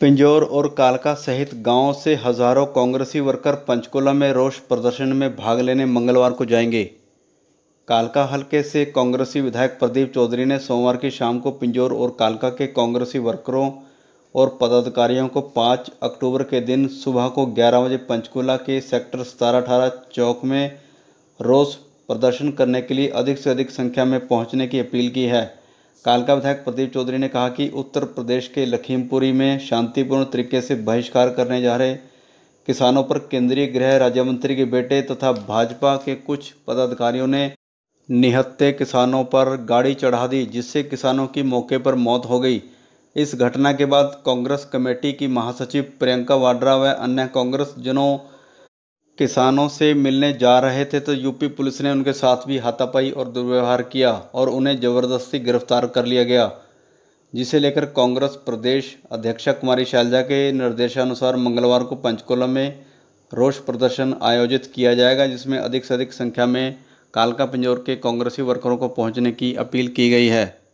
पिंजौर और कालका सहित गांवों से हजारों कांग्रेसी वर्कर पंचकुला में रोष प्रदर्शन में भाग लेने मंगलवार को जाएंगे कालका हलके से कांग्रेसी विधायक प्रदीप चौधरी ने सोमवार की शाम को पिंजौर और कालका के कांग्रेसी वर्करों और पदाधिकारियों को 5 अक्टूबर के दिन सुबह को 11 बजे पंचकुला के सेक्टर सतारह अठारह चौक में रोष प्रदर्शन करने के लिए अधिक से अधिक संख्या में पहुँचने की अपील की है कालका विधायक प्रदीप चौधरी ने कहा कि उत्तर प्रदेश के लखीमपुरी में शांतिपूर्ण तरीके से बहिष्कार करने जा रहे किसानों पर केंद्रीय गृह राज्य मंत्री के बेटे तथा भाजपा के कुछ पदाधिकारियों ने निहत्ते किसानों पर गाड़ी चढ़ा दी जिससे किसानों की मौके पर मौत हो गई इस घटना के बाद कांग्रेस कमेटी की महासचिव प्रियंका वाड्रा व अन्य कांग्रेस जनों किसानों से मिलने जा रहे थे तो यूपी पुलिस ने उनके साथ भी हाथापाई और दुर्व्यवहार किया और उन्हें जबरदस्ती गिरफ्तार कर लिया गया जिसे लेकर कांग्रेस प्रदेश अध्यक्षा कुमारी शैलजा के निर्देशानुसार मंगलवार को पंचकुला में रोष प्रदर्शन आयोजित किया जाएगा जिसमें अधिक से अधिक संख्या में कालका पिंजौर के कांग्रेसी वर्करों को पहुंचने की अपील की गई है